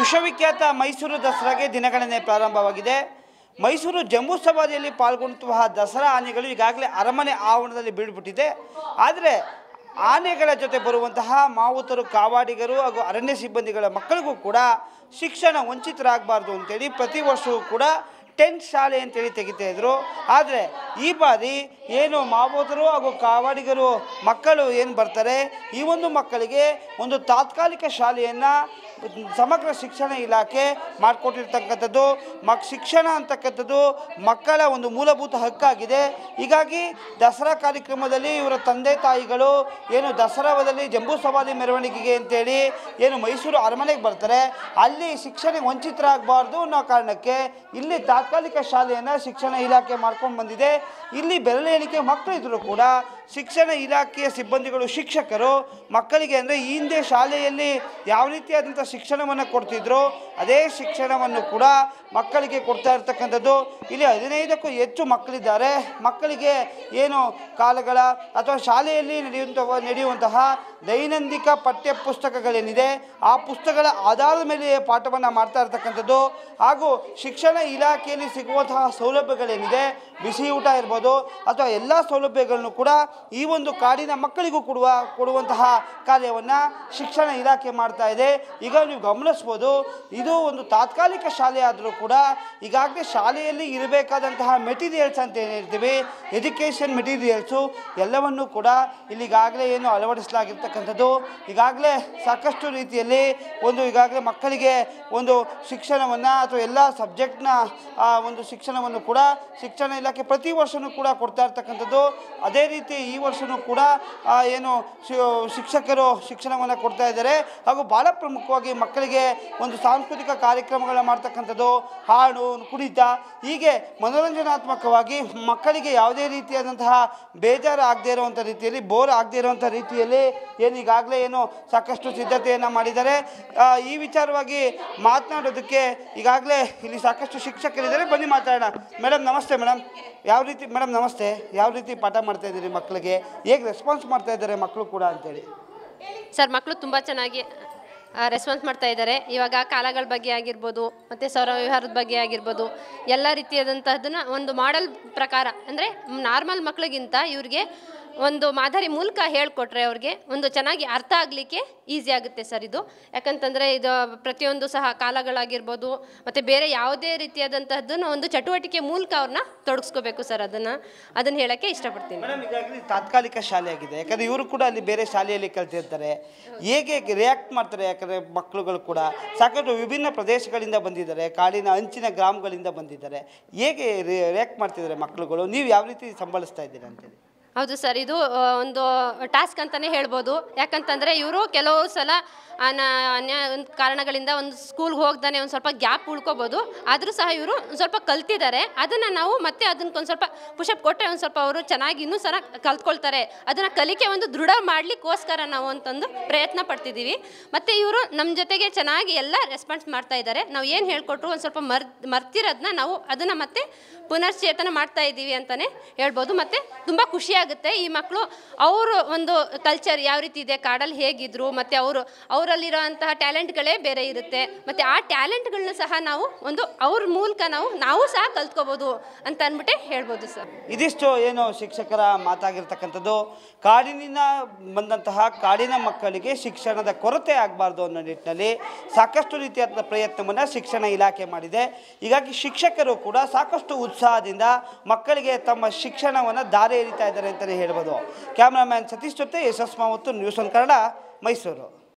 ವಿಶ್ವವಿಖ್ಯಾತ ಮೈಸೂರು ದಸರಾಗೆ ದಿನಗಣನೆ ಪ್ರಾರಂಭವಾಗಿದೆ ಮೈಸೂರು ಜಂಬೂಸವಾರಿಯಲ್ಲಿ ಪಾಲ್ಗೊಂಡಿರುವ ದಸರಾ ಆನೆಗಳು ಈಗಾಗಲೇ ಅರಮನೆ ಆವರಣದಲ್ಲಿ ಬೀಳ್ಬಿಟ್ಟಿದೆ ಆದರೆ ಆನೆಗಳ ಜೊತೆ ಬರುವಂತಹ ಮಾವುತರು ಕಾವಾಡಿಗರು ಹಾಗೂ ಅರಣ್ಯ ಸಿಬ್ಬಂದಿಗಳ ಮಕ್ಕಳಿಗೂ ಕೂಡ ಶಿಕ್ಷಣ ವಂಚಿತರಾಗಬಾರ್ದು ಅಂತೇಳಿ ಪ್ರತಿ ವರ್ಷವೂ ಕೂಡ ಟೆಂತ್ ಶಾಲೆ ಅಂತೇಳಿ ತೆಗಿತಾ ಇದ್ರು ಆದರೆ ಈ ಬಾರಿ ಏನು ಮಾವೋದರು ಹಾಗೂ ಕಾವಾಡಿಗರು ಮಕ್ಕಳು ಏನು ಬರ್ತಾರೆ ಈ ಒಂದು ಮಕ್ಕಳಿಗೆ ಒಂದು ತಾತ್ಕಾಲಿಕ ಶಾಲೆಯನ್ನು ಸಮಗ್ರ ಶಿಕ್ಷಣ ಇಲಾಖೆ ಮಾಡಿಕೊಟ್ಟಿರ್ತಕ್ಕಂಥದ್ದು ಮಕ್ ಶಿಕ್ಷಣ ಅಂತಕ್ಕಂಥದ್ದು ಮಕ್ಕಳ ಒಂದು ಮೂಲಭೂತ ಹಕ್ಕಾಗಿದೆ ಹೀಗಾಗಿ ದಸರಾ ಕಾರ್ಯಕ್ರಮದಲ್ಲಿ ಇವರ ತಂದೆ ತಾಯಿಗಳು ಏನು ದಸರಾದಲ್ಲಿ ಜಂಬೂ ಸವಾರಿ ಮೆರವಣಿಗೆಗೆ ಅಂತೇಳಿ ಏನು ಮೈಸೂರು ಅರಮನೆಗೆ ಬರ್ತಾರೆ ಅಲ್ಲಿ ಶಿಕ್ಷಣ ವಂಚಿತರಾಗಬಾರ್ದು ಅನ್ನೋ ಕಾರಣಕ್ಕೆ ಇಲ್ಲಿ ತಾತ್ಕಾಲಿಕ ಶಾಲೆಯನ್ನು ಶಿಕ್ಷಣ ಇಲಾಖೆ ಮಾಡ್ಕೊಂಡು ಬಂದಿದೆ ಇಲ್ಲಿ ಬೆರಳು ಎಣಿಕೆ ಮಕ್ಕಳಿದ್ರು ಕೂಡ ಶಿಕ್ಷಣ ಇಲಾಖೆಯ ಸಿಬ್ಬಂದಿಗಳು ಶಿಕ್ಷಕರು ಮಕ್ಕಳಿಗೆ ಅಂದರೆ ಈ ಹಿಂದೆ ಶಾಲೆಯಲ್ಲಿ ಯಾವ ರೀತಿಯಾದಂಥ ಶಿಕ್ಷಣವನ್ನು ಕೊಡ್ತಿದ್ರು ಅದೇ ಶಿಕ್ಷಣವನ್ನು ಕೂಡ ಮಕ್ಕಳಿಗೆ ಕೊಡ್ತಾ ಇರ್ತಕ್ಕಂಥದ್ದು ಇಲ್ಲಿ ಹದಿನೈದಕ್ಕೂ ಹೆಚ್ಚು ಮಕ್ಕಳಿದ್ದಾರೆ ಮಕ್ಕಳಿಗೆ ಏನು ಕಾಲಗಳ ಅಥವಾ ಶಾಲೆಯಲ್ಲಿ ನಡೆಯುವಂಥ ನಡೆಯುವಂತಹ ದೈನಂದಿಕ ಪಠ್ಯ ಪುಸ್ತಕಗಳೇನಿದೆ ಆ ಪುಸ್ತಕಗಳ ಆಧಾರದ ಮೇಲೆ ಪಾಠವನ್ನು ಮಾಡ್ತಾ ಇರತಕ್ಕಂಥದ್ದು ಹಾಗೂ ಶಿಕ್ಷಣ ಇಲಾಖೆಯಲ್ಲಿ ಸಿಗುವಂತಹ ಸೌಲಭ್ಯಗಳೇನಿದೆ ಬಿಸಿ ಊಟ ಇರ್ಬೋದು ಅಥವಾ ಎಲ್ಲ ಸೌಲಭ್ಯಗಳನ್ನು ಕೂಡ ಈ ಒಂದು ಕಾಡಿನ ಮಕ್ಕಳಿಗೂ ಕೊಡುವ ಕೊಡುವಂತಹ ಕಾರ್ಯವನ್ನು ಶಿಕ್ಷಣ ಇಲಾಖೆ ಮಾಡ್ತಾ ಇದೆ ಈಗ ನೀವು ಗಮನಿಸ್ಬೋದು ಇದು ಒಂದು ತಾತ್ಕಾಲಿಕ ಶಾಲೆ ಆದರೂ ಕೂಡ ಈಗಾಗಲೇ ಶಾಲೆಯಲ್ಲಿ ಇರಬೇಕಾದಂತಹ ಮೆಟೀರಿಯಲ್ಸ್ ಅಂತ ಏನಿರ್ತೀವಿ ಎಜುಕೇಷನ್ ಮೆಟೀರಿಯಲ್ಸು ಎಲ್ಲವನ್ನೂ ಕೂಡ ಇಲ್ಲಿಗಾಗಲೇ ಏನು ಅಳವಡಿಸಲಾಗಿರ್ತಕ್ಕಂಥ ಇರ್ತಕ್ಕಂಥದ್ದು ಈಗಾಗಲೇ ಸಾಕಷ್ಟು ರೀತಿಯಲ್ಲಿ ಒಂದು ಈಗಾಗಲೇ ಮಕ್ಕಳಿಗೆ ಒಂದು ಶಿಕ್ಷಣವನ್ನು ಅಥವಾ ಎಲ್ಲ ಸಬ್ಜೆಕ್ಟ್ನ ಆ ಒಂದು ಶಿಕ್ಷಣವನ್ನು ಕೂಡ ಶಿಕ್ಷಣ ಇಲಾಖೆ ಪ್ರತಿ ವರ್ಷವೂ ಕೂಡ ಕೊಡ್ತಾ ಇರ್ತಕ್ಕಂಥದ್ದು ಅದೇ ರೀತಿ ಈ ವರ್ಷವೂ ಕೂಡ ಏನು ಶಿಕ್ಷಕರು ಶಿಕ್ಷಣವನ್ನು ಕೊಡ್ತಾ ಇದ್ದಾರೆ ಹಾಗೂ ಭಾಳ ಪ್ರಮುಖವಾಗಿ ಮಕ್ಕಳಿಗೆ ಒಂದು ಸಾಂಸ್ಕೃತಿಕ ಕಾರ್ಯಕ್ರಮಗಳನ್ನ ಮಾಡ್ತಕ್ಕಂಥದ್ದು ಹಾಡು ಕುಣಿತ ಹೀಗೆ ಮನೋರಂಜನಾತ್ಮಕವಾಗಿ ಮಕ್ಕಳಿಗೆ ಯಾವುದೇ ರೀತಿಯಾದಂತಹ ಬೇಜಾರು ಆಗದೇ ಇರುವಂಥ ರೀತಿಯಲ್ಲಿ ಬೋರ್ ಆಗದೇ ಇರುವಂಥ ರೀತಿಯಲ್ಲಿ ಏನು ಈಗಾಗಲೇ ಏನು ಸಾಕಷ್ಟು ಸಿದ್ಧತೆಯನ್ನು ಮಾಡಿದ್ದಾರೆ ಈ ವಿಚಾರವಾಗಿ ಮಾತನಾಡೋದಕ್ಕೆ ಈಗಾಗಲೇ ಇಲ್ಲಿ ಸಾಕಷ್ಟು ಶಿಕ್ಷಕರಿದ್ದಾರೆ ಬನ್ನಿ ಮಾತಾಡೋಣ ಮೇಡಮ್ ನಮಸ್ತೆ ಮೇಡಮ್ ಯಾವ ರೀತಿ ಮೇಡಮ್ ನಮಸ್ತೆ ಯಾವ ರೀತಿ ಪಾಠ ಮಾಡ್ತಾ ಇದ್ದೀರಿ ಮಕ್ಕಳಿಗೆ ಹೇಗೆ ರೆಸ್ಪಾನ್ಸ್ ಮಾಡ್ತಾ ಇದ್ದಾರೆ ಮಕ್ಕಳು ಕೂಡ ಅಂತೇಳಿ ಸರ್ ಮಕ್ಕಳು ತುಂಬ ಚೆನ್ನಾಗಿ ರೆಸ್ಪಾನ್ಸ್ ಮಾಡ್ತಾ ಇದ್ದಾರೆ ಇವಾಗ ಕಾಲಗಳ ಬಗ್ಗೆ ಆಗಿರ್ಬೋದು ಮತ್ತು ಸೌರ ವ್ಯವಹಾರದ ಬಗ್ಗೆ ಆಗಿರ್ಬೋದು ಎಲ್ಲ ರೀತಿಯಾದಂತಹದನ್ನು ಒಂದು ಮಾಡೆಲ್ ಪ್ರಕಾರ ಅಂದರೆ ನಾರ್ಮಲ್ ಮಕ್ಕಳಿಗಿಂತ ಇವ್ರಿಗೆ ಒಂದು ಮಾದರಿ ಮೂಲಕ ಹೇಳ್ಕೊಟ್ರೆ ಅವ್ರಿಗೆ ಒಂದು ಚೆನ್ನಾಗಿ ಅರ್ಥ ಆಗಲಿಕ್ಕೆ ಈಸಿ ಆಗುತ್ತೆ ಸರ್ ಇದು ಯಾಕಂತಂದರೆ ಇದು ಪ್ರತಿಯೊಂದು ಸಹ ಕಾಲಗಳಾಗಿರ್ಬೋದು ಮತ್ತು ಬೇರೆ ಯಾವುದೇ ರೀತಿಯಾದಂತಹದ್ದನ್ನು ಒಂದು ಚಟುವಟಿಕೆ ಮೂಲಕ ಅವ್ರನ್ನ ತೊಡಗಿಸ್ಕೋಬೇಕು ಸರ್ ಅದನ್ನು ಅದನ್ನು ಹೇಳೋಕ್ಕೆ ಇಷ್ಟಪಡ್ತೀನಿ ಈಗಾಗಲೇ ತಾತ್ಕಾಲಿಕ ಶಾಲೆ ಆಗಿದೆ ಯಾಕಂದರೆ ಇವರು ಕೂಡ ಅಲ್ಲಿ ಬೇರೆ ಶಾಲೆಯಲ್ಲಿ ಕಲ್ತಿರ್ತಾರೆ ಹೇಗೆ ರಿಯಾಕ್ಟ್ ಮಾಡ್ತಾರೆ ಯಾಕಂದರೆ ಮಕ್ಕಳುಗಳು ಕೂಡ ಸಾಕಷ್ಟು ವಿಭಿನ್ನ ಪ್ರದೇಶಗಳಿಂದ ಬಂದಿದ್ದಾರೆ ಕಾಡಿನ ಅಂಚಿನ ಗ್ರಾಮಗಳಿಂದ ಬಂದಿದ್ದಾರೆ ಹೇಗೆ ರಿಯಾಕ್ಟ್ ಮಾಡ್ತಿದ್ದಾರೆ ಮಕ್ಕಳುಗಳು ನೀವು ಯಾವ ರೀತಿ ಸಂಬಳಿಸ್ತಾ ಇದ್ದೀರಾ ಅಂತೇಳಿ ಹೌದು ಸರ್ ಇದು ಒಂದು ಟಾಸ್ಕ್ ಅಂತಲೇ ಹೇಳ್ಬೋದು ಯಾಕಂತಂದರೆ ಇವರು ಕೆಲವು ಸಲ ಅನ್ಯ ಕಾರಣಗಳಿಂದ ಒಂದು ಸ್ಕೂಲ್ಗೆ ಹೋಗ್ದಾನೆ ಒಂದು ಸ್ವಲ್ಪ ಗ್ಯಾಪ್ ಉಳ್ಕೋಬೋದು ಆದರೂ ಸಹ ಇವರು ಒಂದು ಸ್ವಲ್ಪ ಕಲ್ತಿದ್ದಾರೆ ಅದನ್ನು ನಾವು ಮತ್ತೆ ಅದನ್ನ ಒಂದು ಸ್ವಲ್ಪ ಪುಷಪ್ ಕೊಟ್ಟರೆ ಒಂದು ಸ್ವಲ್ಪ ಅವರು ಚೆನ್ನಾಗಿ ಇನ್ನೂ ಸಲ ಕಲ್ತ್ಕೊಳ್ತಾರೆ ಅದನ್ನು ಕಲಿಕೆ ಒಂದು ದೃಢ ಮಾಡಲಿಕ್ಕೋಸ್ಕರ ನಾವು ಅಂತಂದು ಪ್ರಯತ್ನ ಪಡ್ತಿದ್ದೀವಿ ಮತ್ತು ಇವರು ನಮ್ಮ ಜೊತೆಗೆ ಚೆನ್ನಾಗಿ ಎಲ್ಲ ರೆಸ್ಪಾನ್ಸ್ ಮಾಡ್ತಾ ಇದ್ದಾರೆ ನಾವು ಏನು ಹೇಳ್ಕೊಟ್ರು ಒಂದು ಸ್ವಲ್ಪ ಮರ್ ಮರ್ತಿರೋದನ್ನ ನಾವು ಅದನ್ನು ಮತ್ತೆ ಪುನಶ್ಚೇತನ ಮಾಡ್ತಾ ಇದ್ದೀವಿ ಅಂತಲೇ ಹೇಳ್ಬೋದು ಮತ್ತು ತುಂಬ ಖುಷಿಯಾಗಿ ಆಗುತ್ತೆ ಈ ಮಕ್ಕಳು ಅವರು ಒಂದು ಕಲ್ಚರ್ ಯಾವ ರೀತಿ ಇದೆ ಕಾಡಲ್ಲಿ ಹೇಗಿದ್ರು ಮತ್ತೆ ಅವರು ಅವರಲ್ಲಿರೋ ಅಂತಹ ಟ್ಯಾಲೆಂಟ್ಗಳೇ ಬೇರೆ ಇರುತ್ತೆ ಮತ್ತೆ ಆ ಟ್ಯಾಲೆಂಟ್ಗಳನ್ನ ಸಹ ನಾವು ಒಂದು ಅವ್ರ ಮೂಲಕ ನಾವು ನಾವು ಸಹ ಕಲ್ತ್ಕೋಬಹುದು ಅಂತ ಅಂದ್ಬಿಟ್ಟೆ ಹೇಳ್ಬೋದು ಸರ್ ಇದಿಷ್ಟು ಏನು ಶಿಕ್ಷಕರ ಮಾತಾಗಿರ್ತಕ್ಕಂಥದ್ದು ಕಾಡಿನಿಂದ ಬಂದಂತಹ ಕಾಡಿನ ಮಕ್ಕಳಿಗೆ ಶಿಕ್ಷಣದ ಕೊರತೆ ಆಗಬಾರ್ದು ಅನ್ನೋ ನಿಟ್ಟಿನಲ್ಲಿ ಸಾಕಷ್ಟು ರೀತಿಯಾದ ಪ್ರಯತ್ನವನ್ನು ಶಿಕ್ಷಣ ಇಲಾಖೆ ಮಾಡಿದೆ ಹೀಗಾಗಿ ಶಿಕ್ಷಕರು ಕೂಡ ಸಾಕಷ್ಟು ಉತ್ಸಾಹದಿಂದ ಮಕ್ಕಳಿಗೆ ತಮ್ಮ ಶಿಕ್ಷಣವನ್ನು ದಾರಿ ಎರಿತಾ ಇದ್ದಾರೆ ಅಂತಲೇ ಹೇಳ್ಬೋದು ಕ್ಯಾಮ್ರಾಮ್ಯಾನ್ ಸತೀಶ್ ಜೊತೆ ಯಶಸ್ಮಾವತ್ತು ನ್ಯೂಸ್ ಒನ್ ಕನ್ನಡ ಮೈಸೂರು